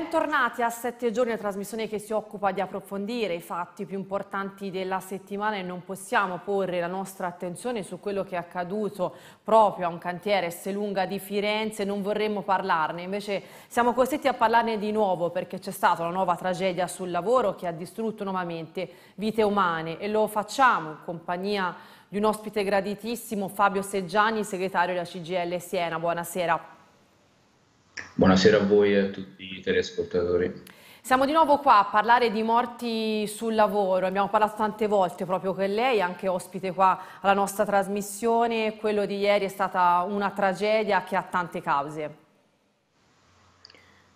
Bentornati a Sette Giorni, la trasmissione che si occupa di approfondire i fatti più importanti della settimana e non possiamo porre la nostra attenzione su quello che è accaduto proprio a un cantiere Selunga di Firenze, non vorremmo parlarne, invece siamo costretti a parlarne di nuovo perché c'è stata una nuova tragedia sul lavoro che ha distrutto nuovamente vite umane e lo facciamo in compagnia di un ospite graditissimo, Fabio Seggiani, segretario della CGL Siena. Buonasera. Buonasera a voi e a tutti i telespettatori. Siamo di nuovo qua a parlare di morti sul lavoro, abbiamo parlato tante volte proprio con lei, anche ospite qua alla nostra trasmissione, quello di ieri è stata una tragedia che ha tante cause.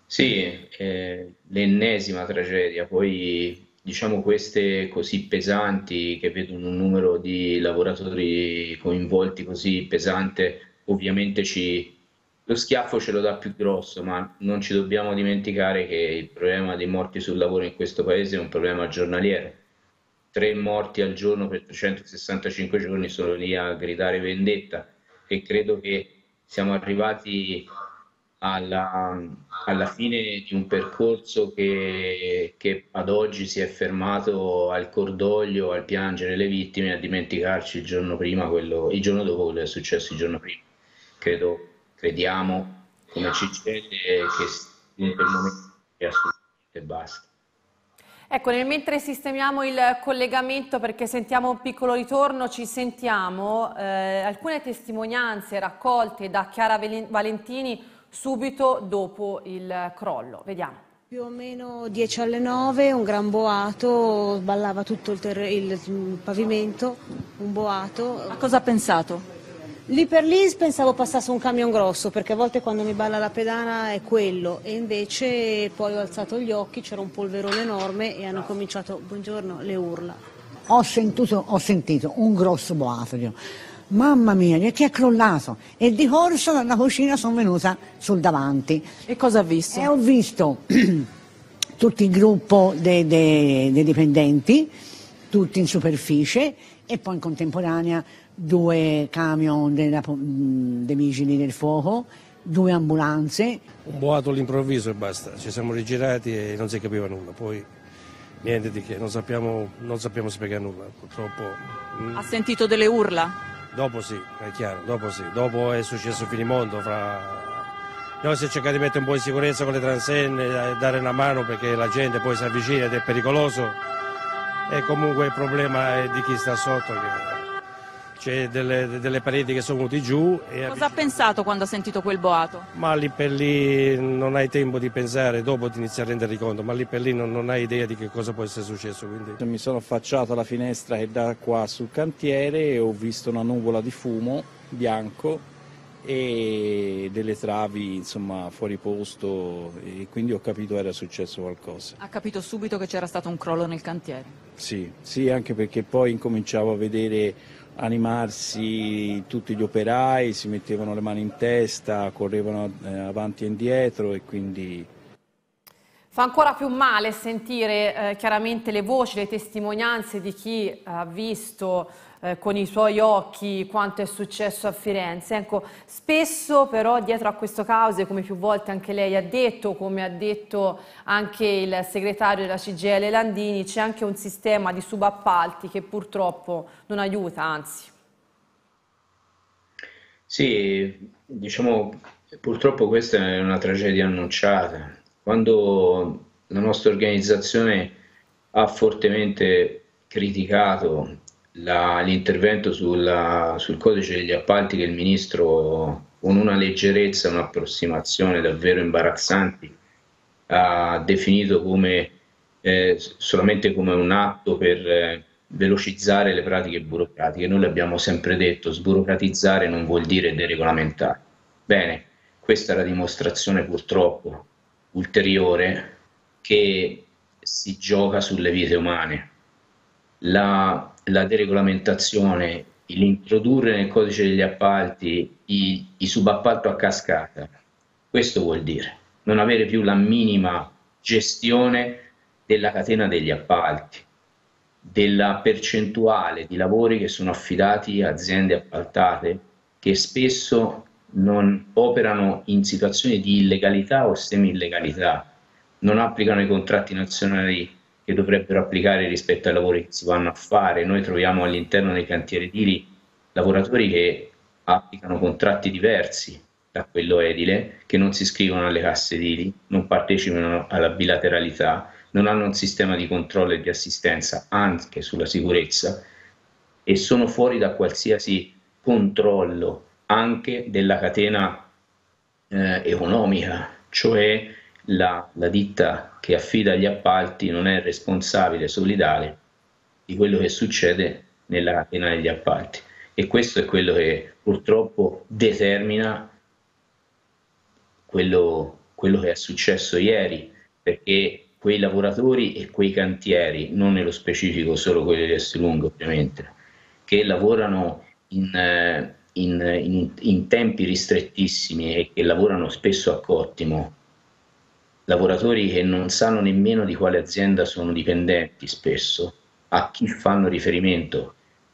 Sì, eh, l'ennesima tragedia, poi diciamo queste così pesanti che vedono un numero di lavoratori coinvolti così pesante ovviamente ci lo schiaffo ce lo dà più grosso, ma non ci dobbiamo dimenticare che il problema dei morti sul lavoro in questo paese è un problema giornaliero. Tre morti al giorno per 365 giorni sono lì a gridare vendetta e credo che siamo arrivati alla, alla fine di un percorso che, che ad oggi si è fermato al cordoglio, al piangere le vittime, a dimenticarci il giorno prima quello, il giorno dopo quello che è successo il giorno prima. Credo vediamo come ci cede che in quel momento è assolutamente basta. Ecco, nel mentre sistemiamo il collegamento perché sentiamo un piccolo ritorno, ci sentiamo eh, alcune testimonianze raccolte da Chiara Valentini subito dopo il crollo. Vediamo. Più o meno 10 alle 9 un gran boato, ballava tutto il, il mm, pavimento, un boato. A cosa ha pensato? Lì per lì pensavo passasse un camion grosso perché a volte quando mi balla la pedana è quello e invece poi ho alzato gli occhi, c'era un polverone enorme e hanno cominciato, buongiorno, le urla. Ho sentito, ho sentito un grosso boato, dico, mamma mia, gli è crollato e di corsa dalla cucina sono venuta sul davanti. E cosa ha visto? E ho visto tutto il gruppo dei, dei, dei dipendenti, tutti in superficie e poi in contemporanea due camion della, mm, dei vigili del fuoco, due ambulanze. Un boato all'improvviso e basta, ci siamo rigirati e non si capiva nulla, poi niente di che, non sappiamo, non sappiamo spiegare nulla, purtroppo. Ha sentito delle urla? Dopo sì, è chiaro, dopo sì, dopo è successo finimondo fra... Noi si è cercato di mettere un po' in sicurezza con le transenne, eh, dare una mano perché la gente poi si avvicina ed è pericoloso e comunque il problema è di chi sta sotto. Che c'è delle, delle, pareti che sono venute giù. Cosa ha pensato quando ha sentito quel boato? Ma lì per lì non hai tempo di pensare, dopo ti inizi a rendere conto, ma lì per lì non, non hai idea di che cosa può essere successo. Quindi. Mi sono affacciato alla finestra che dà qua sul cantiere e ho visto una nuvola di fumo bianco e delle travi insomma fuori posto e quindi ho capito era successo qualcosa. Ha capito subito che c'era stato un crollo nel cantiere? Sì, sì anche perché poi incominciavo a vedere animarsi tutti gli operai, si mettevano le mani in testa, correvano eh, avanti e indietro e quindi... Fa ancora più male sentire eh, chiaramente le voci, le testimonianze di chi ha visto eh, con i suoi occhi quanto è successo a Firenze. Ecco, spesso però dietro a questo cause, come più volte anche lei ha detto, come ha detto anche il segretario della CGL Landini, c'è anche un sistema di subappalti che purtroppo non aiuta, anzi. Sì, diciamo purtroppo questa è una tragedia annunciata. Quando la nostra organizzazione ha fortemente criticato la, l'intervento sulla, sul codice degli appalti che il ministro, con una leggerezza, un'approssimazione davvero imbarazzanti, ha definito come, eh, solamente come un atto per eh, velocizzare le pratiche burocratiche. Noi l'abbiamo sempre detto, sburocratizzare non vuol dire deregolamentare. Bene, questa è la dimostrazione purtroppo ulteriore che si gioca sulle vite umane. La la deregolamentazione, l'introdurre nel codice degli appalti i, i subappalto a cascata, questo vuol dire non avere più la minima gestione della catena degli appalti, della percentuale di lavori che sono affidati a aziende appaltate che spesso non operano in situazioni di illegalità o semi-illegalità, non applicano i contratti nazionali che dovrebbero applicare rispetto ai lavori che si vanno a fare. Noi troviamo all'interno dei cantieri edili lavoratori che applicano contratti diversi da quello edile, che non si iscrivono alle casse edili, non partecipano alla bilateralità, non hanno un sistema di controllo e di assistenza anche sulla sicurezza e sono fuori da qualsiasi controllo anche della catena eh, economica, cioè la, la ditta che affida gli appalti non è responsabile solidale di quello che succede nella catena degli appalti. E questo è quello che purtroppo determina quello, quello, che è successo ieri, perché quei lavoratori e quei cantieri, non nello specifico solo quelli di Estilungo ovviamente, che lavorano in, eh, in, in, in tempi ristrettissimi e che lavorano spesso a cottimo, lavoratori che non sanno nemmeno di quale azienda sono dipendenti spesso, a chi fanno riferimento,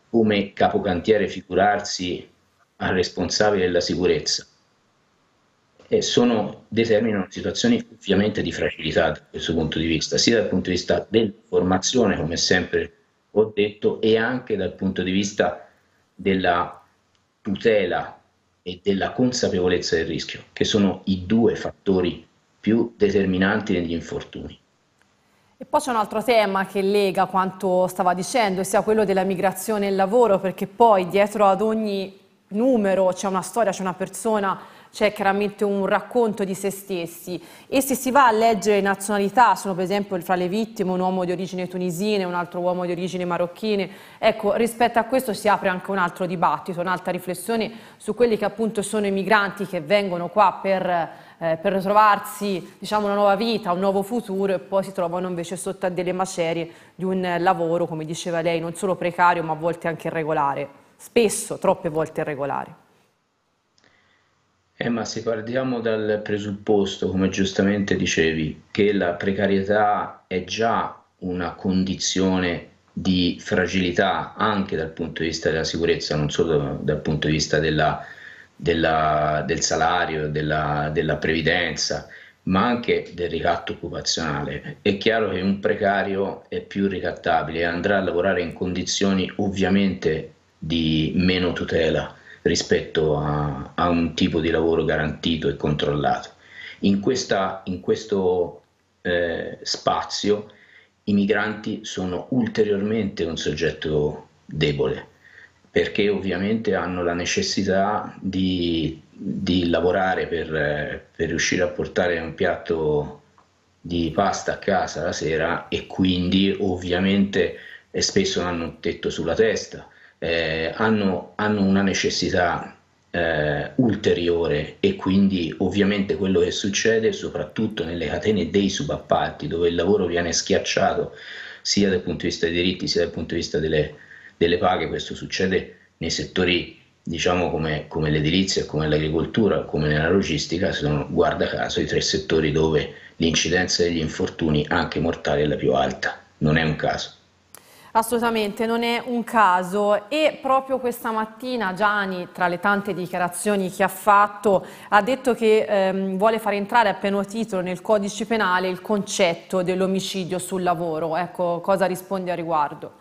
come capocantiere figurarsi al responsabile della sicurezza. E sono, determinano situazioni ovviamente di fragilità da questo punto di vista, sia dal punto di vista della formazione, come sempre ho detto, e anche dal punto di vista della tutela e della consapevolezza del rischio, che sono i due fattori più determinanti negli infortuni. E poi c'è un altro tema che lega quanto stava dicendo, sia quello della migrazione e il lavoro, perché poi dietro ad ogni numero c'è una storia, c'è una persona c'è chiaramente un racconto di se stessi e se si va a leggere nazionalità, sono per esempio fra le vittime un uomo di origine tunisina, un altro uomo di origine marocchina, ecco rispetto a questo si apre anche un altro dibattito, un'altra riflessione su quelli che appunto sono i migranti che vengono qua per eh, per trovarsi diciamo, una nuova vita, un nuovo futuro e poi si trovano invece sotto a delle macerie di un lavoro, come diceva lei, non solo precario ma a volte anche irregolare, spesso, troppe volte irregolare. Eh, ma se partiamo dal presupposto, come giustamente dicevi, che la precarietà è già una condizione di fragilità anche dal punto di vista della sicurezza, non solo dal punto di vista della, della, del salario, della, della previdenza, ma anche del ricatto occupazionale. È chiaro che un precario è più ricattabile e andrà a lavorare in condizioni ovviamente di meno tutela rispetto a, a un tipo di lavoro garantito e controllato. In, questa, in questo eh, spazio i migranti sono ulteriormente un soggetto debole perché ovviamente hanno la necessità di, di lavorare per, per, riuscire a portare un piatto di pasta a casa la sera e quindi ovviamente spesso hanno un tetto sulla testa eh, hanno, hanno, una necessità eh, ulteriore e quindi ovviamente quello che succede soprattutto nelle catene dei subappalti dove il lavoro viene schiacciato sia dal punto di vista dei diritti sia dal punto di vista delle, delle paghe, questo succede nei settori diciamo come, come l'edilizia, come l'agricoltura, come nella logistica, sono guarda caso i tre settori dove l'incidenza degli infortuni anche mortali è la più alta, non è un caso. Assolutamente, non è un caso e proprio questa mattina Gianni, tra le tante dichiarazioni che ha fatto, ha detto che ehm, vuole far entrare a pieno titolo nel codice penale il concetto dell'omicidio sul lavoro. Ecco, cosa risponde a riguardo?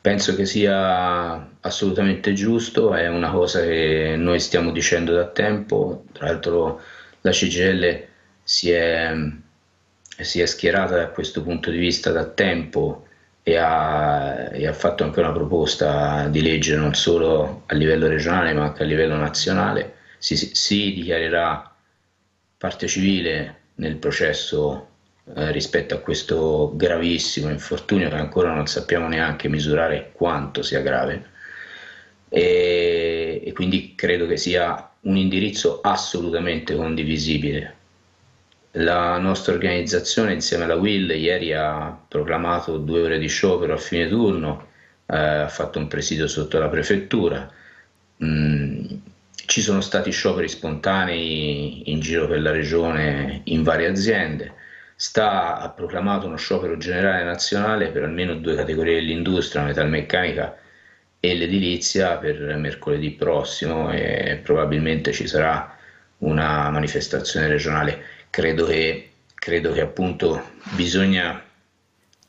Penso che sia assolutamente giusto, è una cosa che noi stiamo dicendo da tempo, tra l'altro la CGL si è, si è schierata da questo punto di vista da tempo e ha, e ha, fatto anche una proposta di legge non solo a livello regionale ma anche a livello nazionale. Si, si dichiarerà parte civile nel processo eh, rispetto a questo gravissimo infortunio che ancora non sappiamo neanche misurare quanto sia grave e, e quindi credo che sia un indirizzo assolutamente condivisibile la nostra organizzazione insieme alla Will ieri ha proclamato due ore di sciopero a fine turno, eh, ha fatto un presidio sotto la prefettura. Mm, ci sono stati scioperi spontanei in giro per la regione in varie aziende. Sta ha proclamato uno sciopero generale nazionale per almeno due categorie dell'industria, metalmeccanica e l'edilizia per mercoledì prossimo e probabilmente ci sarà una manifestazione regionale credo che, credo che appunto bisogna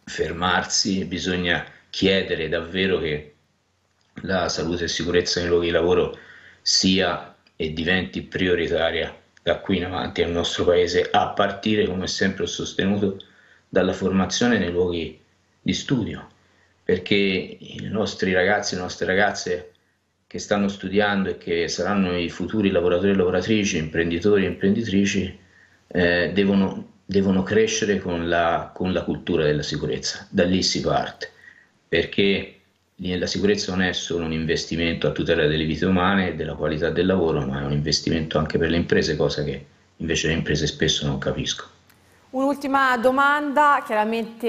fermarsi, bisogna chiedere davvero che la salute e sicurezza nei luoghi di lavoro sia e diventi prioritaria da qui in avanti al nostro paese, a partire, come sempre ho sostenuto, dalla formazione nei luoghi di studio, perché i nostri ragazzi e le nostre ragazze che stanno studiando e che saranno i futuri lavoratori e lavoratrici, imprenditori e imprenditrici, eh, devono, devono, crescere con la, con la, cultura della sicurezza. Da lì si parte, perché la sicurezza non è solo un investimento a tutela delle vite umane e della qualità del lavoro, ma è un investimento anche per le imprese, cosa che invece le imprese spesso non capiscono. Un'ultima domanda, chiaramente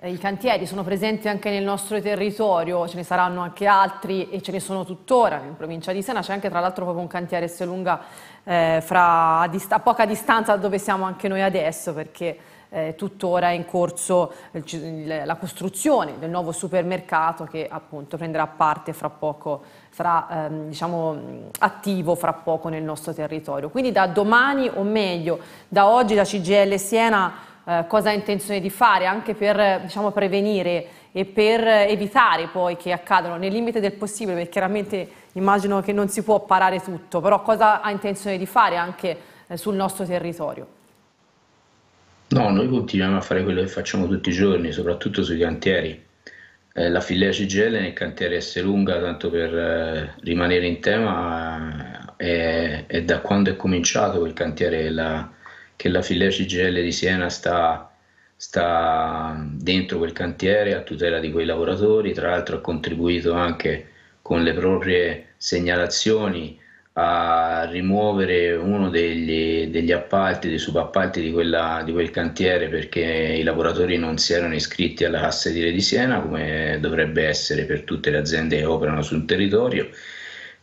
eh, i cantieri sono presenti anche nel nostro territorio, ce ne saranno anche altri e ce ne sono tuttora in provincia di Sena, c'è anche tra l'altro proprio un cantiere Esselunga eh, fra, a, dist- a, poca distanza da dove siamo anche noi adesso, perché eh, tuttora è in corso il, il, la costruzione del nuovo supermercato che appunto prenderà parte fra poco, sarà ehm, diciamo, attivo fra poco nel nostro territorio. Quindi da domani o meglio da oggi la CGL Siena eh, cosa ha intenzione di fare anche per diciamo, prevenire e per evitare poi che accadano nel limite del possibile, perché chiaramente immagino che non si può parare tutto, però cosa ha intenzione di fare anche eh, sul nostro territorio? No, noi continuiamo a fare quello che facciamo tutti i giorni, soprattutto sui cantieri. Eh, la filiera CGL nel cantiere S lunga, tanto per eh, rimanere in tema, eh, è, è, da quando è cominciato quel cantiere la, che la filiera CGL di Siena sta, sta, dentro quel cantiere a tutela di quei lavoratori, tra l'altro ha contribuito anche con le proprie segnalazioni a rimuovere uno degli, degli appalti, dei subappalti di, quella, di, quel cantiere perché i lavoratori non si erano iscritti alla Cassa Edile di Siena come dovrebbe essere per tutte le aziende che operano sul territorio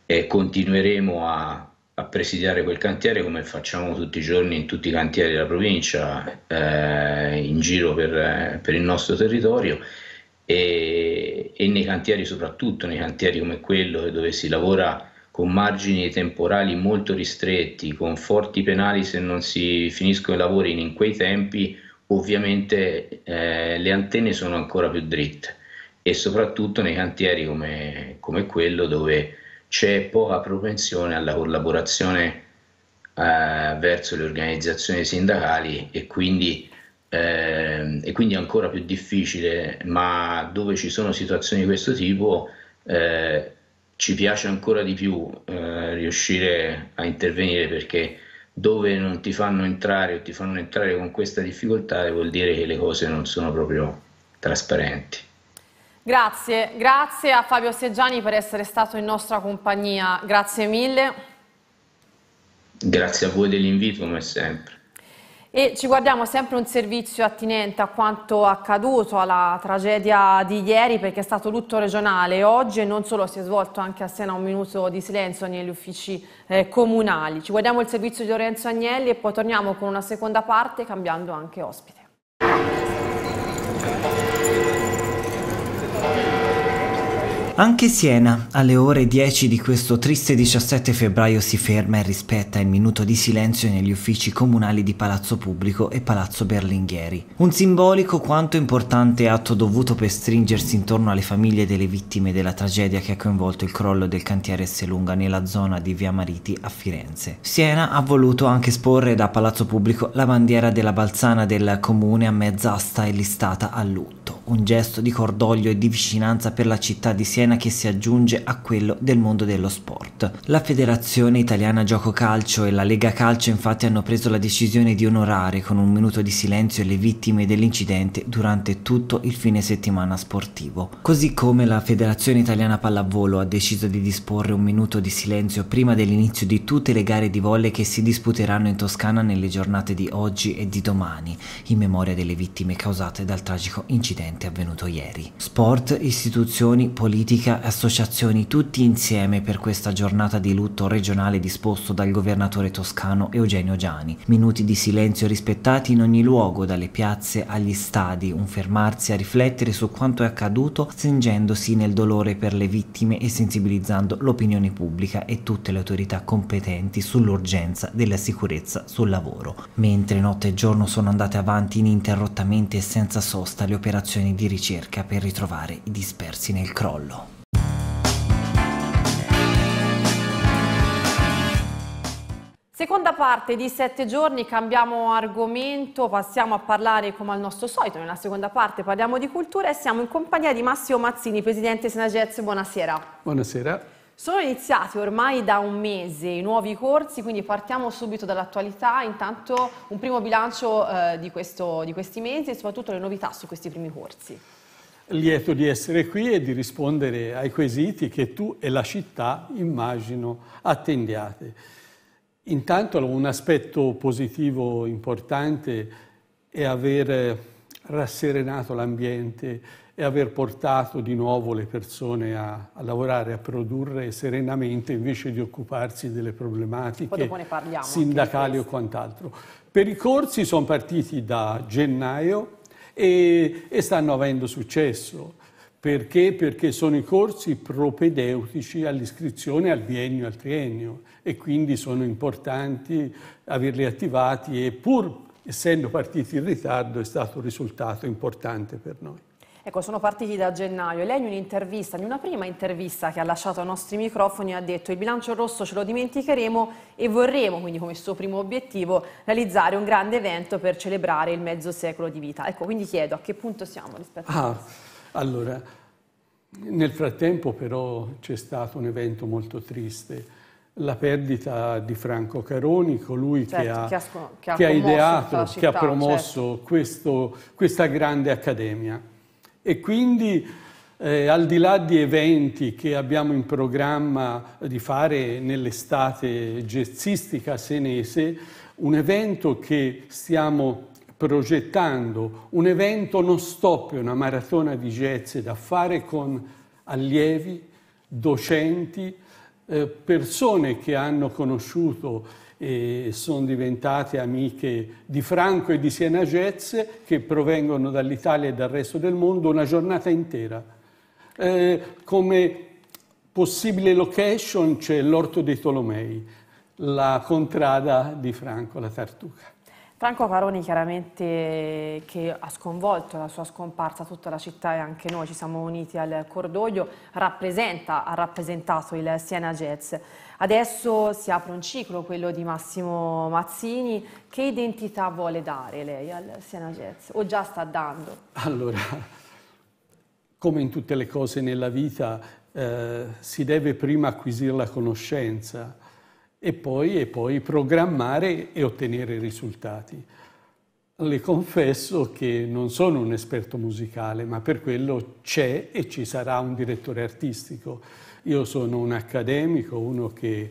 e continueremo a, a presidiare quel cantiere come facciamo tutti i giorni in tutti i cantieri della provincia eh, in giro per, per il nostro territorio e, e, nei cantieri soprattutto, nei cantieri come quello dove si lavora con margini temporali molto ristretti, con forti penali se non si finiscono i lavori in, quei tempi, ovviamente eh, le antenne sono ancora più dritte e soprattutto nei cantieri come, come quello dove c'è poca propensione alla collaborazione eh, verso le organizzazioni sindacali e quindi eh, e quindi è ancora più difficile, ma dove ci sono situazioni di questo tipo eh, ci piace ancora di più eh, riuscire a intervenire perché dove non ti fanno entrare o ti fanno entrare con questa difficoltà vuol dire che le cose non sono proprio trasparenti. Grazie, grazie a Fabio Seggiani per essere stato in nostra compagnia, grazie mille. Grazie a voi dell'invito come sempre. E ci guardiamo sempre un servizio attinente a quanto accaduto alla tragedia di ieri perché è stato lutto regionale oggi e non solo si è svolto anche a Sena un minuto di silenzio negli uffici eh, comunali. Ci guardiamo il servizio di Lorenzo Agnelli e poi torniamo con una seconda parte cambiando anche ospite. Anche Siena alle ore 10 di questo triste 17 febbraio si ferma e rispetta il minuto di silenzio negli uffici comunali di Palazzo Pubblico e Palazzo Berlinghieri. Un simbolico quanto importante atto dovuto per stringersi intorno alle famiglie delle vittime della tragedia che ha coinvolto il crollo del cantiere Selunga nella zona di Via Mariti a Firenze. Siena ha voluto anche esporre da Palazzo Pubblico la bandiera della balzana del comune a mezz'asta e listata a lutto, un gesto di cordoglio e di vicinanza per la città di Siena scena che si aggiunge a quello del mondo dello sport. La Federazione Italiana Gioco Calcio e la Lega Calcio infatti hanno preso la decisione di onorare con un minuto di silenzio le vittime dell'incidente durante tutto il fine settimana sportivo. Così come la Federazione Italiana Pallavolo ha deciso di disporre un minuto di silenzio prima dell'inizio di tutte le gare di volle che si disputeranno in Toscana nelle giornate di oggi e di domani, in memoria delle vittime causate dal tragico incidente avvenuto ieri. Sport, istituzioni, politica politica, e associazioni tutti insieme per questa giornata di lutto regionale disposto dal governatore toscano Eugenio Giani. Minuti di silenzio rispettati in ogni luogo, dalle piazze agli stadi, un fermarsi a riflettere su quanto è accaduto, stringendosi nel dolore per le vittime e sensibilizzando l'opinione pubblica e tutte le autorità competenti sull'urgenza della sicurezza sul lavoro. Mentre notte e giorno sono andate avanti ininterrottamente e senza sosta le operazioni di ricerca per ritrovare i dispersi nel crollo. Seconda parte di sette giorni, cambiamo argomento, passiamo a parlare come al nostro solito, nella seconda parte parliamo di cultura e siamo in compagnia di Massimo Mazzini, presidente Senagez, buonasera. Buonasera. Sono iniziati ormai da un mese i nuovi corsi, quindi partiamo subito dall'attualità, intanto un primo bilancio eh, di, questo, di questi mesi e soprattutto le novità su questi primi corsi. Lieto di essere qui e di rispondere ai quesiti che tu e la città, immagino, attendiate. Intanto un aspetto positivo importante è aver rasserenato l'ambiente e aver portato di nuovo le persone a, a, lavorare, a produrre serenamente invece di occuparsi delle problematiche sindacali o quant'altro. Per i corsi sono partiti da gennaio e, e stanno avendo successo. Perché? Perché sono i corsi propedeutici all'iscrizione al biennio al triennio e quindi sono importanti averli attivati e pur essendo partiti in ritardo è stato un risultato importante per noi. Ecco, sono partiti da gennaio. Lei in un'intervista, in una prima intervista che ha lasciato ai nostri microfoni, ha detto il bilancio rosso ce lo dimenticheremo e vorremmo, quindi come suo primo obiettivo, realizzare un grande evento per celebrare il mezzo secolo di vita. Ecco, quindi chiedo a che punto siamo rispetto ah. a questo. Allora, nel frattempo però c'è stato un evento molto triste, la perdita di Franco Caroni, colui certo, che, ha, che, ha, che, ha che ha ideato, città, che ha promosso certo. questo, questa grande accademia. E quindi eh, al di là di eventi che abbiamo in programma di fare nell'estate jazzistica senese, un evento che stiamo progettando un evento non stop, una maratona di jazz da fare con allievi, docenti, eh, persone che hanno conosciuto e sono diventate amiche di Franco e di Siena Jazz che provengono dall'Italia e dal resto del mondo una giornata intera. Eh, come possibile location c'è l'Orto dei Tolomei, la contrada di Franco, la Tartuca. Franco Paroni chiaramente che ha sconvolto la sua scomparsa tutta la città e anche noi ci siamo uniti al cordoglio, rappresenta, ha rappresentato il Siena Jazz. Adesso si apre un ciclo, quello di Massimo Mazzini, che identità vuole dare lei al Siena Jazz? O già sta dando? Allora, come in tutte le cose nella vita, eh, si deve prima acquisire la conoscenza, e poi, e poi programmare e ottenere risultati. Le confesso che non sono un esperto musicale, ma per quello c'è e ci sarà un direttore artistico. Io sono un accademico, uno che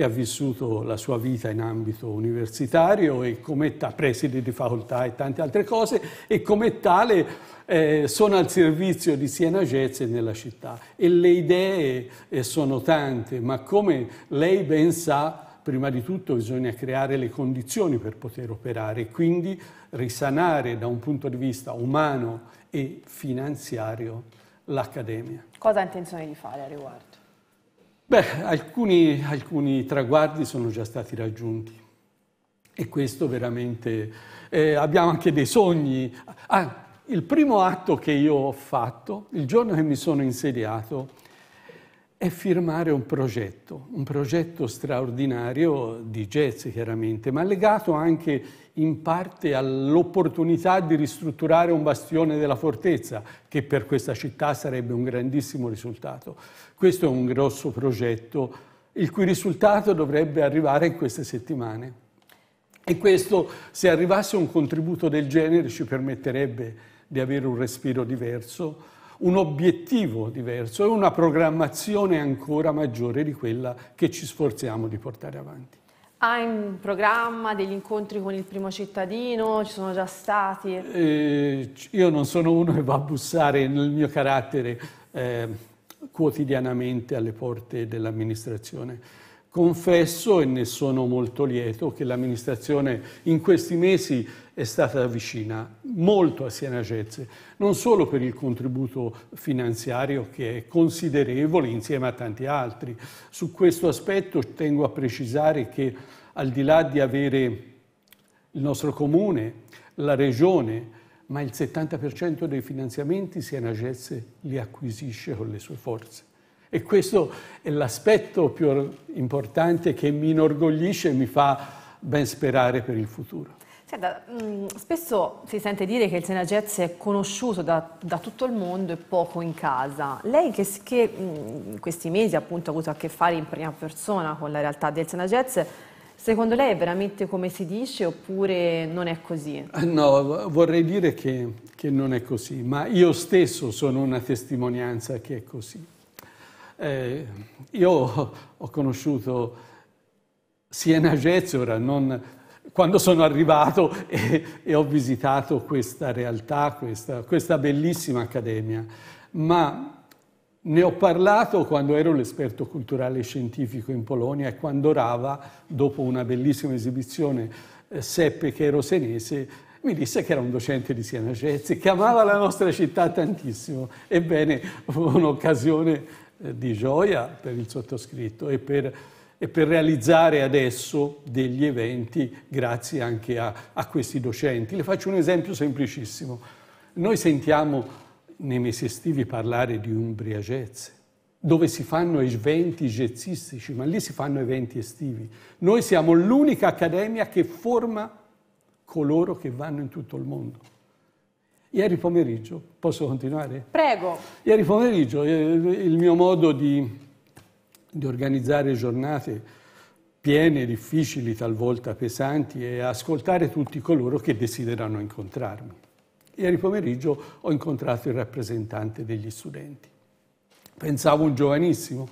che ha vissuto la sua vita in ambito universitario e come ta- preside di facoltà e tante altre cose e come tale eh, sono al servizio di Siena Jazz e nella città. E le idee eh, sono tante, ma come lei ben sa, prima di tutto bisogna creare le condizioni per poter operare, e quindi risanare da un punto di vista umano e finanziario l'Accademia. Cosa ha intenzione di fare a riguardo? Beh, alcuni, alcuni traguardi sono già stati raggiunti e questo veramente... Eh, abbiamo anche dei sogni. Ah, il primo atto che io ho fatto, il giorno che mi sono insediato, è firmare un progetto, un progetto straordinario di jazz chiaramente, ma legato anche in parte all'opportunità di ristrutturare un bastione della fortezza, che per questa città sarebbe un grandissimo risultato. Questo è un grosso progetto, il cui risultato dovrebbe arrivare in queste settimane. E questo, se arrivasse un contributo del genere, ci permetterebbe di avere un respiro diverso, un obiettivo diverso e una programmazione ancora maggiore di quella che ci sforziamo di portare avanti. Ha ah, in programma degli incontri con il primo cittadino? Ci sono già stati? Eh, io non sono uno che va a bussare nel mio carattere eh, quotidianamente alle porte dell'amministrazione. Confesso e ne sono molto lieto che l'amministrazione in questi mesi è stata vicina molto a Siena Jazz, non solo per il contributo finanziario che è considerevole insieme a tanti altri. Su questo aspetto tengo a precisare che al di là di avere il nostro comune, la regione, ma il 70% dei finanziamenti Siena Jazz li acquisisce con le sue forze. E questo è l'aspetto più importante che mi inorgoglisce e mi fa ben sperare per il futuro. Senta, mm, spesso si sente dire che il Senagez è conosciuto da, da, tutto il mondo e poco in casa. Lei che, che in mm, questi mesi appunto, ha avuto a che fare in prima persona con la realtà del Senagez, secondo lei è veramente come si dice oppure non è così? Eh, no, vorrei dire che, che non è così, ma io stesso sono una testimonianza che è così. Eh, io ho conosciuto Siena Jazz, non, quando sono arrivato e, e ho visitato questa realtà, questa, questa bellissima accademia, ma ne ho parlato quando ero l'esperto culturale scientifico in Polonia e quando Rava, dopo una bellissima esibizione, eh, seppe che ero senese, mi disse che era un docente di Siena Jazz, che amava la nostra città tantissimo. Ebbene, fu un'occasione eh, di gioia per il sottoscritto e per, e per realizzare adesso degli eventi grazie anche a, a questi docenti. Le faccio un esempio semplicissimo. Noi sentiamo nei mesi estivi parlare di Umbria Jazz, dove si fanno eventi jazzistici, ma lì si fanno eventi estivi. Noi siamo l'unica accademia che forma coloro che vanno in tutto il mondo. Ieri pomeriggio, posso continuare? Prego. Ieri pomeriggio eh, il mio modo di, di organizzare giornate piene, difficili, talvolta pesanti è ascoltare tutti coloro che desiderano incontrarmi. Ieri pomeriggio ho incontrato il rappresentante degli studenti. Pensavo un giovanissimo,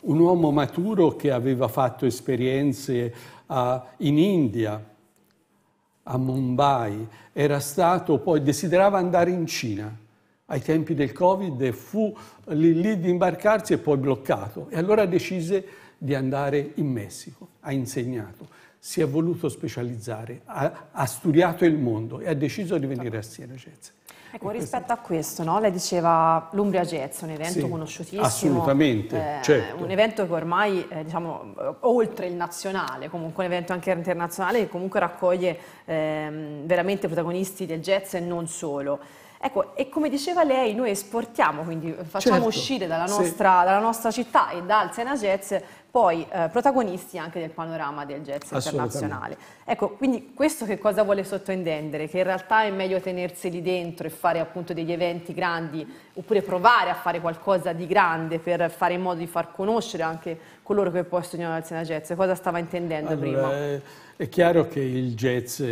un uomo maturo che aveva fatto esperienze ah, in India, a Mumbai, era stato poi, desiderava andare in Cina ai tempi del Covid, e fu lì, lì di imbarcarsi e poi bloccato. E allora decise di andare in Messico, ha insegnato, si è voluto specializzare, ha, ha studiato il mondo e ha deciso di venire a Siena Cezze. Ecco, ecco rispetto a questo, no? lei diceva l'Umbria Jazz, un evento sì, conosciutissimo. Assolutamente, eh, certo. Un evento che ormai, eh, diciamo, eh, oltre il nazionale, comunque un evento anche internazionale che comunque raccoglie eh, veramente protagonisti del jazz e non solo. Ecco, e come diceva lei, noi esportiamo, quindi facciamo certo, uscire dalla nostra, sì. dalla nostra, città e dal Sena Jazz poi eh, protagonisti anche del panorama del jazz internazionale. Ecco, quindi questo che cosa vuole sottintendere? Che in realtà è meglio tenerseli dentro e fare appunto degli eventi grandi oppure provare a fare qualcosa di grande per fare in modo di far conoscere anche coloro che poi studiano al Sena Jazz. Cosa stava intendendo allora, prima? È chiaro che il jazz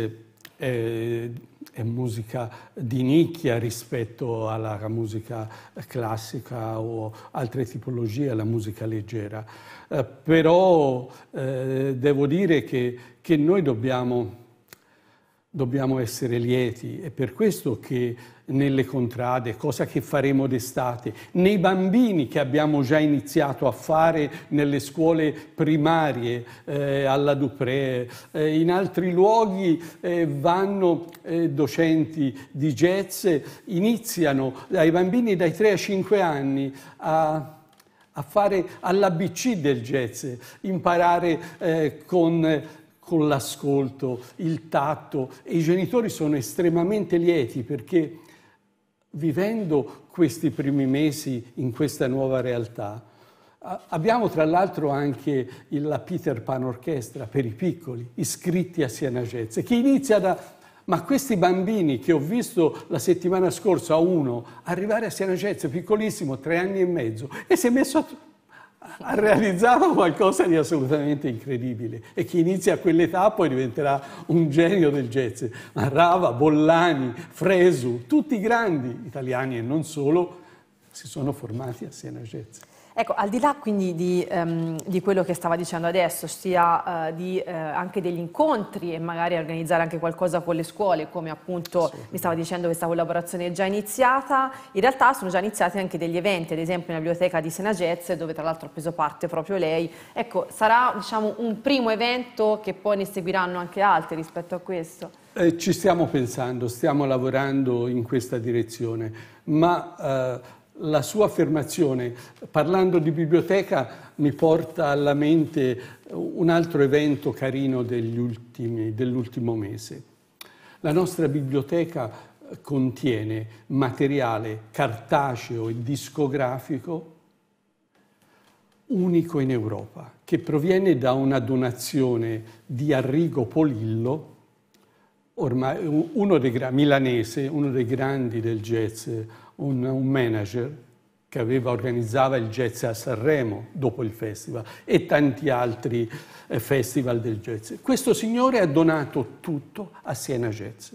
è è musica di nicchia rispetto alla musica classica o altre tipologie, alla musica leggera. Eh, però eh, devo dire che, che noi dobbiamo dobbiamo essere lieti, è per questo che nelle contrade, cosa che faremo d'estate, nei bambini che abbiamo già iniziato a fare nelle scuole primarie, eh, alla Dupré, eh, in altri luoghi eh, vanno eh, docenti di jazz, iniziano ai bambini dai 3 ai 5 anni a a fare all'ABC del jazz, imparare eh, con con l'ascolto, il tatto e i genitori sono estremamente lieti perché vivendo questi primi mesi in questa nuova realtà abbiamo tra l'altro anche la Peter Pan Orchestra per i piccoli iscritti a Siena Jazz che inizia da ma questi bambini che ho visto la settimana scorsa, uno, arrivare a Siena Jazz piccolissimo, tre anni e mezzo, e si è messo a ha realizzato qualcosa di assolutamente incredibile e chi inizia a quell'età poi diventerà un genio del jazz. Rava, Bollani, Fresu, tutti grandi italiani e non solo si sono formati a Siena Jazz. Ecco, al di là quindi di, um, di quello che stava dicendo adesso, sia uh, eh, di, uh, anche degli incontri e magari organizzare anche qualcosa con le scuole, come appunto mi stava dicendo questa collaborazione è già iniziata, in realtà sono già iniziati anche degli eventi, ad esempio nella biblioteca di Senagez, dove tra l'altro ha preso parte proprio lei. Ecco, sarà diciamo, un primo evento che poi ne seguiranno anche altri rispetto a questo? Eh, ci stiamo pensando, stiamo lavorando in questa direzione, ma eh, la sua affermazione, parlando di biblioteca, mi porta alla mente un altro evento carino ultimi, dell'ultimo mese. La nostra biblioteca eh, contiene materiale cartaceo e discografico unico in Europa, che proviene da una donazione di Arrigo Polillo, ormai, uno dei, milanese, uno dei grandi del jazz un, un manager che aveva, organizzava il jazz a Sanremo dopo il festival e tanti altri eh, festival del jazz. Questo signore ha donato tutto a Siena Jazz.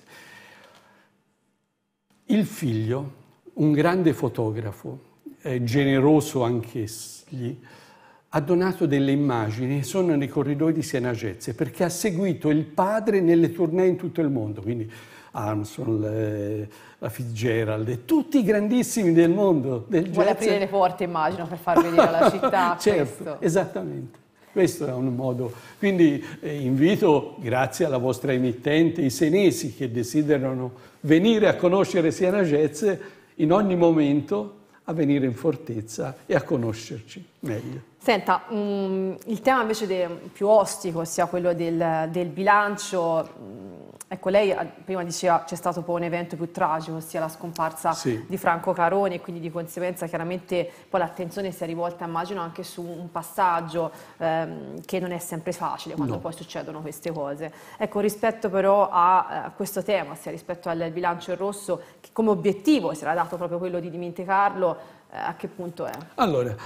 Il figlio, un grande fotografo, eh, generoso anch'egli, ha donato delle immagini, sono nei corridoi di Siena Jazz, perché ha seguito il padre nelle tournée in tutto il mondo, quindi Armstrong, le, la Fitzgerald, tutti i grandissimi del mondo del Vuole jazz. aprire le porte immagino per far vedere la città certo, questo. esattamente. Questo è un modo. Quindi eh, invito, grazie alla vostra emittente, i senesi che desiderano venire a conoscere Siena Jazz in ogni momento a venire in fortezza e a conoscerci meglio. Senta, um, il tema invece de, più ostico, ossia quello del, del bilancio, Ecco, lei eh, prima diceva c'è stato poi un evento più tragico, ossia la scomparsa sì. di Franco Caroni e quindi di conseguenza chiaramente poi l'attenzione si è rivolta immagino anche su un passaggio ehm, che non è sempre facile quando no. poi succedono queste cose. Ecco, rispetto però a, eh, a questo tema, ossia rispetto al bilancio in rosso, che come obiettivo si era dato proprio quello di dimenticarlo, eh, a che punto è? Allora...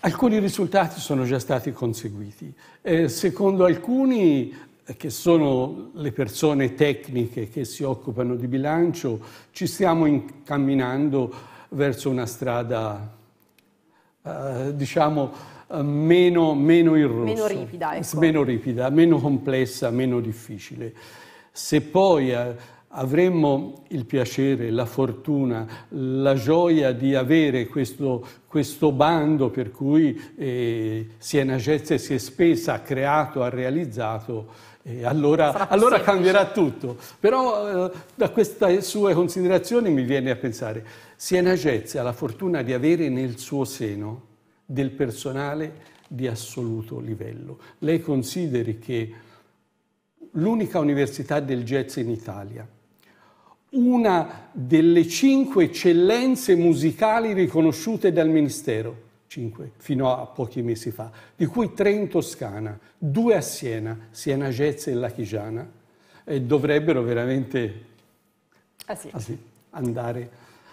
Alcuni risultati sono già stati conseguiti. Eh, secondo alcuni che sono le persone tecniche che si occupano di bilancio, ci stiamo incamminando verso una strada, eh, diciamo, eh, meno, meno in rosso, meno ripida, ecco. meno ripida, meno complessa, meno difficile. Se poi eh, avremmo il piacere, la fortuna, la gioia di avere questo, questo bando per cui eh, Siena Jazz si è spesa, ha creato, ha realizzato, e allora, allora cambierà tutto. Però eh, da queste sue considerazioni mi viene a pensare, Siena Jazz ha la fortuna di avere nel suo seno del personale di assoluto livello. Lei consideri che l'unica università del jazz in Italia, una delle cinque eccellenze musicali riconosciute dal Ministero, 5 fino a pochi mesi fa, di cui 3 in Toscana, 2 a Siena, Siena Gezze e Lachigiana, e dovrebbero veramente ah, sì. Ah, sì, andare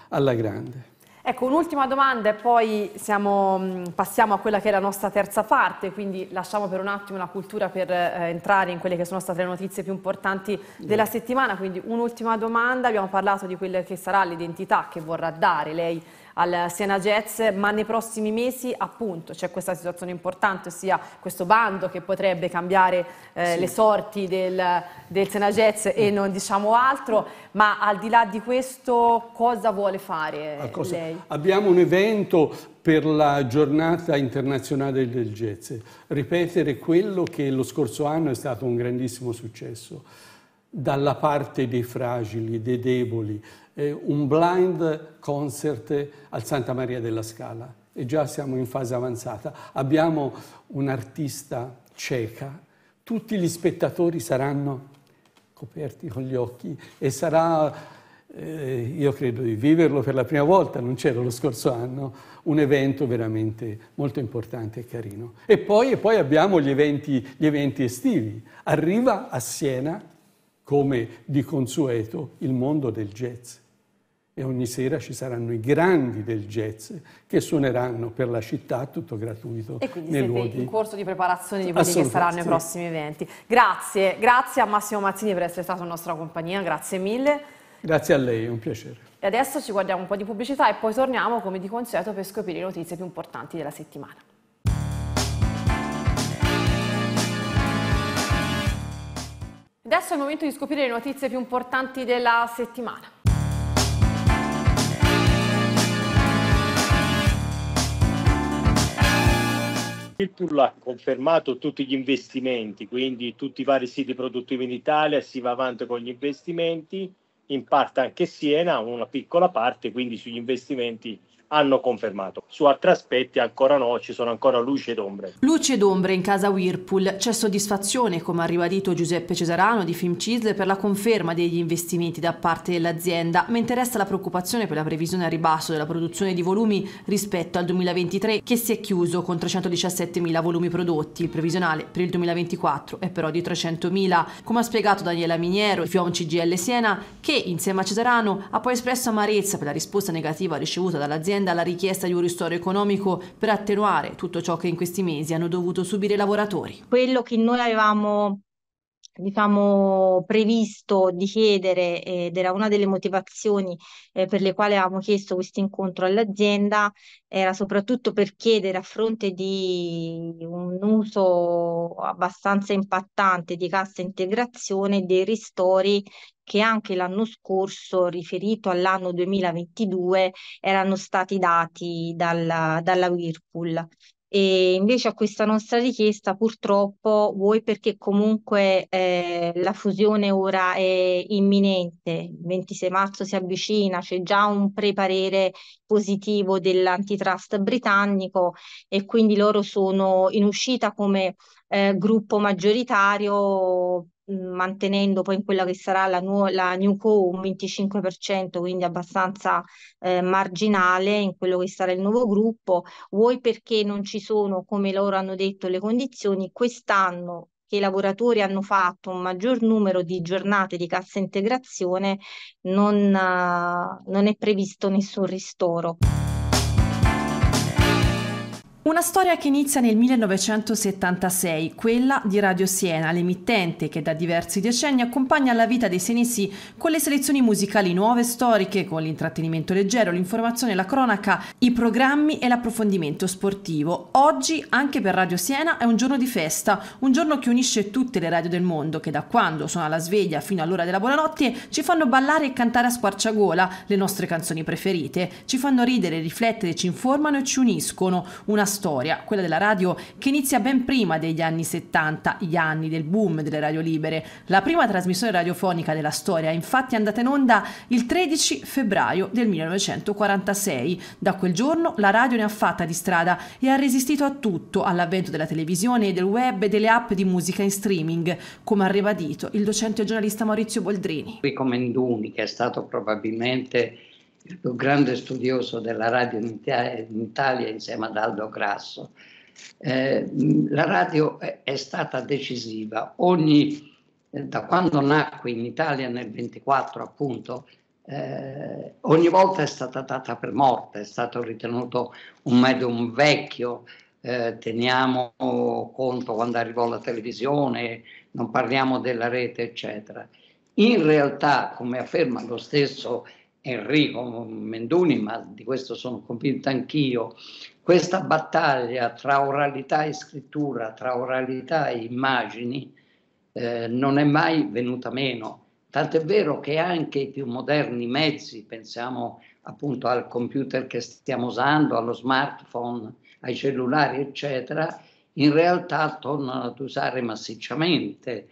alla grande. Ecco, un'ultima domanda e poi siamo, mm, passiamo a quella che è la nostra terza parte, quindi lasciamo per un attimo la cultura per eh, entrare in quelle che sono state le notizie più importanti della settimana, quindi un'ultima domanda, abbiamo parlato di quella che sarà l'identità che vorrà dare lei al Siena Jazz, ma nei prossimi mesi appunto c'è questa situazione importante, ossia questo bando che potrebbe cambiare eh, sì. le sorti del, del Siena Jazz e mm. non diciamo altro, ma al di là di questo cosa vuole fare cosa? lei? Abbiamo un evento per la giornata internazionale del Jets, ripetere quello che lo scorso anno è stato un grandissimo successo dalla parte dei fragili, dei deboli, eh, un blind concert al Santa Maria della Scala e già siamo in fase avanzata. Abbiamo un'artista cieca, tutti gli spettatori saranno coperti con gli occhi e sarà, eh, io credo di viverlo per la prima volta, non c'era lo scorso anno, un evento veramente molto importante e carino. E poi, e poi abbiamo gli eventi, gli eventi estivi. Arriva a Siena come di consueto, il mondo del jazz. E ogni sera ci saranno i grandi del jazz che suoneranno per la città, tutto gratuito. E quindi siete luoghi... in corso di preparazione di quelli che saranno i prossimi eventi. Grazie, grazie a Massimo Mazzini per essere stato in nostra compagnia, grazie mille. Grazie a lei, è un piacere. E adesso ci guardiamo un po' di pubblicità e poi torniamo come di consueto per scoprire le notizie più importanti della settimana. Adesso è il momento di scoprire le notizie più importanti della settimana. Il PUL ha confermato tutti gli investimenti, quindi tutti i vari siti produttivi in Italia, si va avanti con gli investimenti, in parte anche Siena, una piccola parte, quindi sugli investimenti hanno confermato. Su altri aspetti ancora no, ci sono ancora luci ed ombre. Luci ed ombre in casa Whirlpool. C'è soddisfazione, come ha ribadito Giuseppe Cesarano di Film per la conferma degli investimenti da parte dell'azienda, mentre resta la preoccupazione per la previsione a ribasso della produzione di volumi rispetto al 2023 che si è chiuso con 317.000 volumi prodotti. Il previsionale per il 2024 è però di 300.000. Come ha spiegato Daniela Miniero, di Fiom CGL Siena, che insieme a Cesarano ha poi espresso amarezza per la risposta negativa ricevuta dall'azienda l'azienda la richiesta di un ristoro economico per attenuare tutto ciò che in questi mesi hanno dovuto subire i lavoratori. Quello che noi avevamo diciamo, previsto di chiedere ed era una delle motivazioni eh, per le quali avevamo chiesto questo incontro all'azienda era soprattutto per chiedere a fronte di un uso abbastanza impattante di cassa integrazione dei ristori che anche l'anno scorso, riferito all'anno 2022, erano stati dati dalla, dalla Whirlpool. E invece a questa nostra richiesta purtroppo voi perché comunque eh, la fusione ora è imminente, il 26 marzo si avvicina, c'è già un preparere positivo dell'antitrust britannico e quindi loro sono in uscita come eh, gruppo maggioritario mantenendo poi in quella che sarà la, nu- la Co un 25%, quindi abbastanza eh, marginale in quello che sarà il nuovo gruppo, vuoi perché non ci sono, come loro hanno detto, le condizioni, quest'anno che i lavoratori hanno fatto un maggior numero di giornate di cassa integrazione, non, eh, non è previsto nessun ristoro. Una storia che inizia nel 1976, quella di Radio Siena, l'emittente che da diversi decenni accompagna la vita dei senesi con le selezioni musicali nuove e storiche, con l'intrattenimento leggero, l'informazione, la cronaca, i programmi e l'approfondimento sportivo. Oggi anche per Radio Siena è un giorno di festa, un giorno che unisce tutte le radio del mondo che da quando sono alla sveglia fino all'ora della buonanotte ci fanno ballare e cantare a squarciagola le nostre canzoni preferite, ci fanno ridere, riflettere, ci informano e ci uniscono. Una storia, quella della radio che inizia ben prima degli anni 70, gli anni del boom delle radio libere. La prima trasmissione radiofonica della storia è infatti andata in onda il 13 febbraio del 1946. Da quel giorno la radio ne ha fatta di strada e ha resistito a tutto, all'avvento della televisione, del web e delle app di musica in streaming, come ha ribadito il docente giornalista Maurizio Boldrini. Qui Comendoni, che è stato probabilmente più grande studioso della radio in Italia, in Italia insieme ad Aldo Grasso. Eh, la radio è, è stata decisiva. Ogni, eh, da quando nacque in Italia nel 24 appunto, eh, ogni volta è stata data per morta, è stato ritenuto un medium vecchio, eh, teniamo conto quando arrivò la televisione, non parliamo della rete, eccetera. In realtà, come afferma lo stesso Enrico Menduni, ma di questo sono convinto anch'io, questa battaglia tra oralità e scrittura, tra oralità e immagini, eh, non è mai venuta meno. Tant'è vero che anche i più moderni mezzi, pensiamo appunto al computer che stiamo usando, allo smartphone, ai cellulari, eccetera, in realtà tornano ad usare massicciamente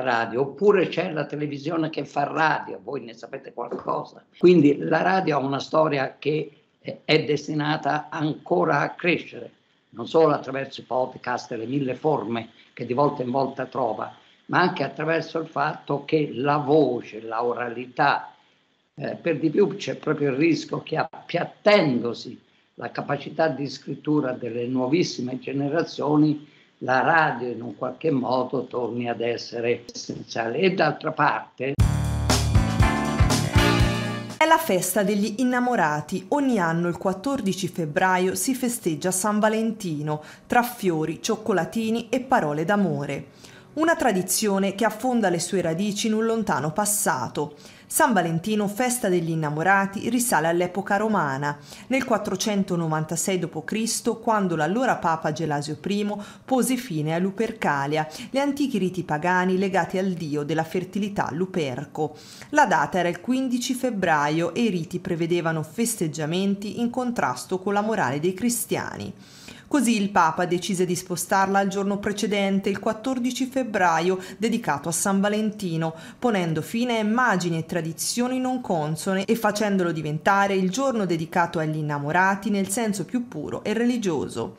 radio, oppure c'è la televisione che fa radio, voi ne sapete qualcosa. Quindi la radio ha una storia che eh, è destinata ancora a crescere, non solo attraverso i podcast e le mille forme che di volta in volta trova, ma anche attraverso il fatto che la voce, la oralità, eh, per di più c'è proprio il rischio che appiattendosi la capacità di scrittura delle nuovissime generazioni, la radio in un qualche modo torni ad essere essenziale. E d'altra parte... È la festa degli innamorati. Ogni anno il 14 febbraio si festeggia San Valentino, tra fiori, cioccolatini e parole d'amore. Una tradizione che affonda le sue radici in un lontano passato. San Valentino, festa degli innamorati, risale all'epoca romana, nel 496 d.C., quando l'allora Papa Gelasio I pose fine a Lupercalia, gli antichi riti pagani legati al dio della fertilità Luperco. La data era il 15 febbraio e i riti prevedevano festeggiamenti in contrasto con la morale dei cristiani. Così il Papa decise di spostarla al giorno precedente, il 14 febbraio, dedicato a San Valentino, ponendo fine a immagini e tradizioni non consone e facendolo diventare il giorno dedicato agli innamorati nel senso più puro e religioso.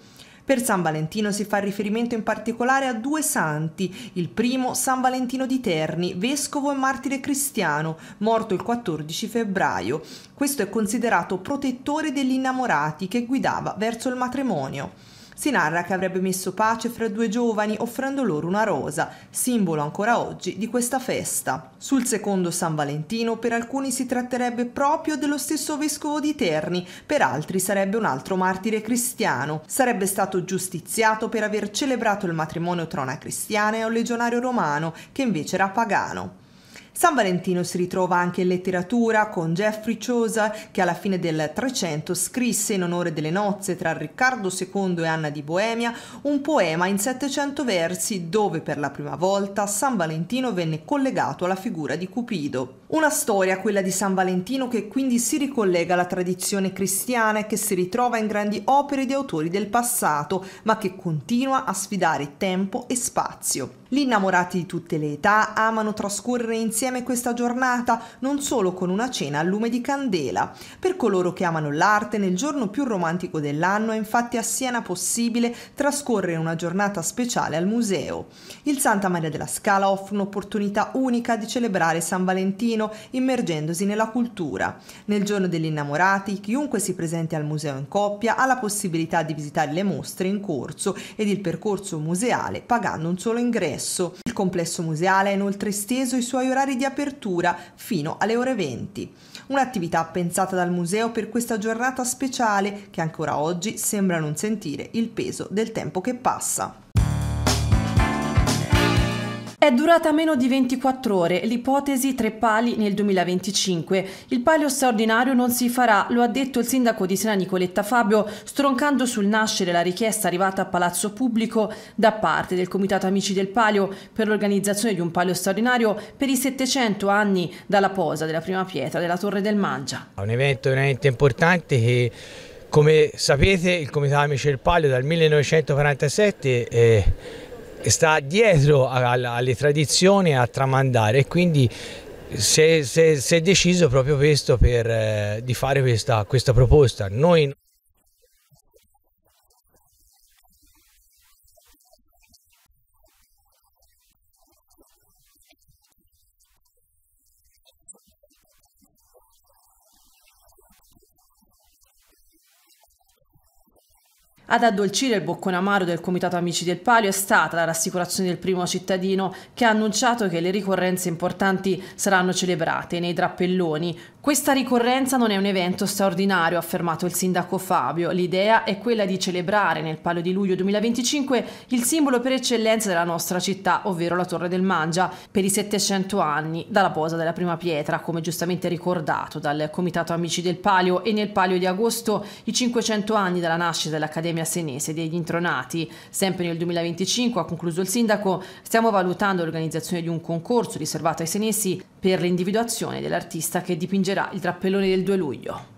Per San Valentino si fa riferimento in particolare a due santi, il primo San Valentino di Terni, vescovo e martire cristiano, morto il 14 febbraio. Questo è considerato protettore degli innamorati che guidava verso il matrimonio. Si narra che avrebbe messo pace fra due giovani offrendo loro una rosa, simbolo ancora oggi di questa festa. Sul secondo San Valentino per alcuni si tratterebbe proprio dello stesso vescovo di Terni, per altri sarebbe un altro martire cristiano. Sarebbe stato giustiziato per aver celebrato il matrimonio tra una cristiana e un legionario romano, che invece era pagano. San Valentino si ritrova anche in letteratura con Geoffrey Chosa che alla fine del Trecento scrisse in onore delle nozze tra Riccardo II e Anna di Boemia un poema in 700 versi dove per la prima volta San Valentino venne collegato alla figura di Cupido. Una storia, quella di San Valentino, che quindi si ricollega alla tradizione cristiana e che si ritrova in grandi opere di autori del passato, ma che continua a sfidare tempo e spazio. Gli innamorati di tutte le età amano trascorrere insieme questa giornata, non solo con una cena al lume di candela. Per coloro che amano l'arte, nel giorno più romantico dell'anno è infatti a Siena possibile trascorrere una giornata speciale al museo. Il Santa Maria della Scala offre un'opportunità unica di celebrare San Valentino cittadino immergendosi nella cultura. Nel giorno degli innamorati, chiunque si presenti al museo in coppia ha la possibilità di visitare le mostre in corso ed il percorso museale pagando un solo ingresso. Il complesso museale ha inoltre esteso i suoi orari di apertura fino alle ore 20. Un'attività pensata dal museo per questa giornata speciale che ancora oggi sembra non sentire il peso del tempo che passa. È durata meno di 24 ore l'ipotesi tre pali nel 2025. Il palio straordinario non si farà, lo ha detto il sindaco di Sena Nicoletta Fabio, stroncando sul nascere la richiesta arrivata a Palazzo Pubblico da parte del Comitato Amici del Palio per l'organizzazione di un palio straordinario per i 700 anni dalla posa della prima pietra della Torre del Mangia. È un evento veramente importante che come sapete il Comitato Amici del Palio dal 1947 eh, sta dietro alle tradizioni a tramandare e quindi si è, si è, si è deciso proprio questo per, eh, di fare questa, questa proposta. Noi Ad addolcire il boccone amaro del Comitato Amici del Palio è stata la rassicurazione del primo cittadino che ha annunciato che le ricorrenze importanti saranno celebrate nei drappelloni, questa ricorrenza non è un evento straordinario, ha affermato il sindaco Fabio. L'idea è quella di celebrare nel Palio di luglio 2025 il simbolo per eccellenza della nostra città, ovvero la Torre del Mangia, per i 700 anni dalla posa della prima pietra, come giustamente ricordato dal Comitato Amici del Palio e nel Palio di agosto i 500 anni dalla nascita dell'Accademia Senese degli Intronati. Sempre nel 2025, ha concluso il sindaco, stiamo valutando l'organizzazione di un concorso riservato ai senesi per l'individuazione dell'artista che dipingerà il drappellone del 2 luglio.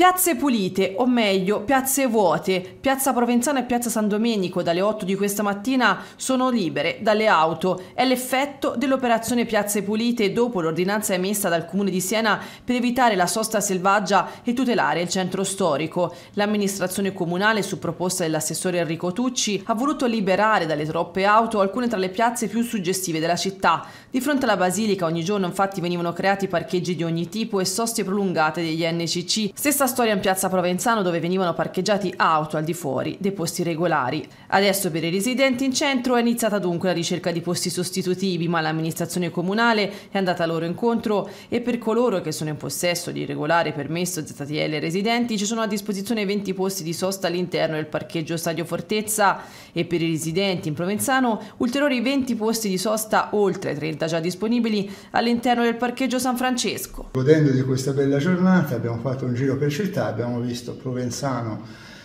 Piazze pulite, o meglio, piazze vuote, Piazza Provenzano e Piazza San Domenico dalle 8 di questa mattina sono libere dalle auto. È l'effetto dell'operazione Piazze pulite dopo l'ordinanza emessa dal Comune di Siena per evitare la sosta selvaggia e tutelare il centro storico. L'amministrazione comunale, su proposta dell'assessore Enrico Tucci, ha voluto liberare dalle troppe auto alcune tra le piazze più suggestive della città. Di fronte alla Basilica ogni giorno infatti venivano creati parcheggi di ogni tipo e soste prolungate degli NCC. Stessa storia in piazza Provenzano dove venivano parcheggiati auto al di fuori dei posti regolari. Adesso per i residenti in centro è iniziata dunque la ricerca di posti sostitutivi, ma l'amministrazione comunale è andata loro incontro e per coloro che sono in possesso di regolare permesso ZTL residenti ci sono a disposizione 20 posti di sosta all'interno del parcheggio Stadio Fortezza e per i residenti in Provenzano ulteriori 20 posti di sosta oltre 30 già disponibili all'interno del parcheggio San Francesco. Godendo di questa bella giornata abbiamo fatto un giro per città abbiamo visto Provenzano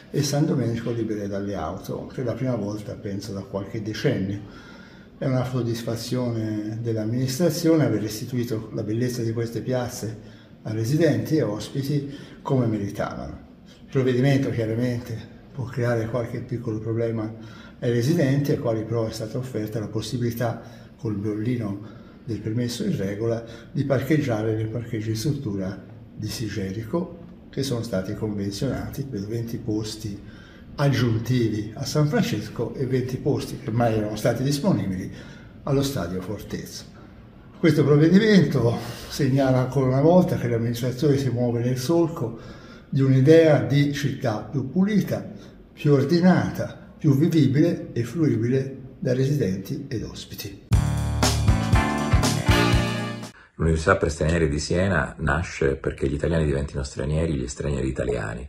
e San Domenico libere dalle auto, per la prima volta penso da qualche decennio. È una soddisfazione dell'amministrazione aver restituito la bellezza di queste piazze a residenti e ospiti come meritavano. Il provvedimento chiaramente può creare qualche piccolo problema ai residenti, ai quali però è stata offerta la possibilità col bollino del permesso in regola di parcheggiare nel parcheggio in struttura di Sigerico che sono stati convenzionati per 20 posti aggiuntivi a San Francesco e 20 posti che mai erano stati disponibili allo Stadio Fortezza. Questo provvedimento segnala ancora una volta che l'amministrazione si muove nel solco di un'idea di città più pulita, più ordinata, più vivibile e fruibile da residenti ed ospiti. L'Università per Stranieri di Siena nasce perché gli italiani diventino stranieri, gli stranieri italiani.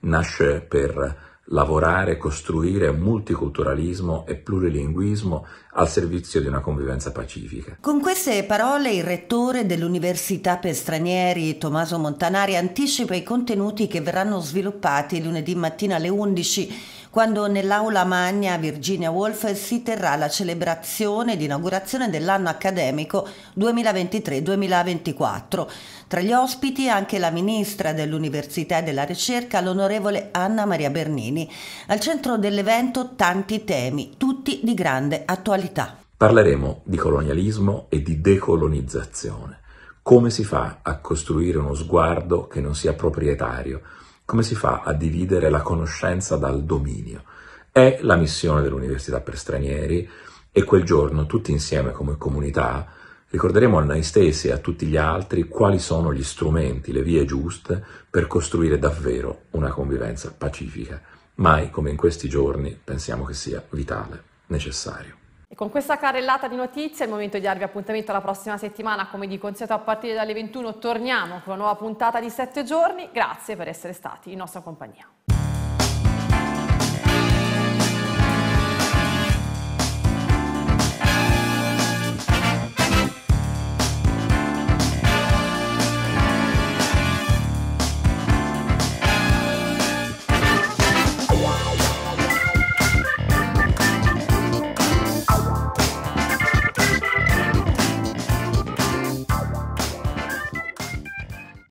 Nasce per lavorare, costruire multiculturalismo e plurilinguismo al servizio di una convivenza pacifica. Con queste parole il rettore dell'Università per Stranieri Tommaso Montanari anticipa i contenuti che verranno sviluppati lunedì mattina alle 11 quando nell'aula magna Virginia Woolf si terrà la celebrazione di inaugurazione dell'anno accademico 2023-2024. Tra gli ospiti anche la ministra dell'Università e della Ricerca, l'onorevole Anna Maria Bernini. Al centro dell'evento tanti temi, tutti di grande attualità. Parleremo di colonialismo e di decolonizzazione. Come si fa a costruire uno sguardo che non sia proprietario? Come si fa a dividere la conoscenza dal dominio? È la missione dell'Università per Stranieri e quel giorno tutti insieme come comunità ricorderemo a noi stessi e a tutti gli altri quali sono gli strumenti, le vie giuste per costruire davvero una convivenza pacifica. Mai come in questi giorni pensiamo che sia vitale, necessario. E con questa carrellata di notizie è il momento di darvi appuntamento alla prossima settimana. Come di consueto a partire dalle 21 torniamo con una nuova puntata di 7 giorni. Grazie per essere stati in nostra compagnia.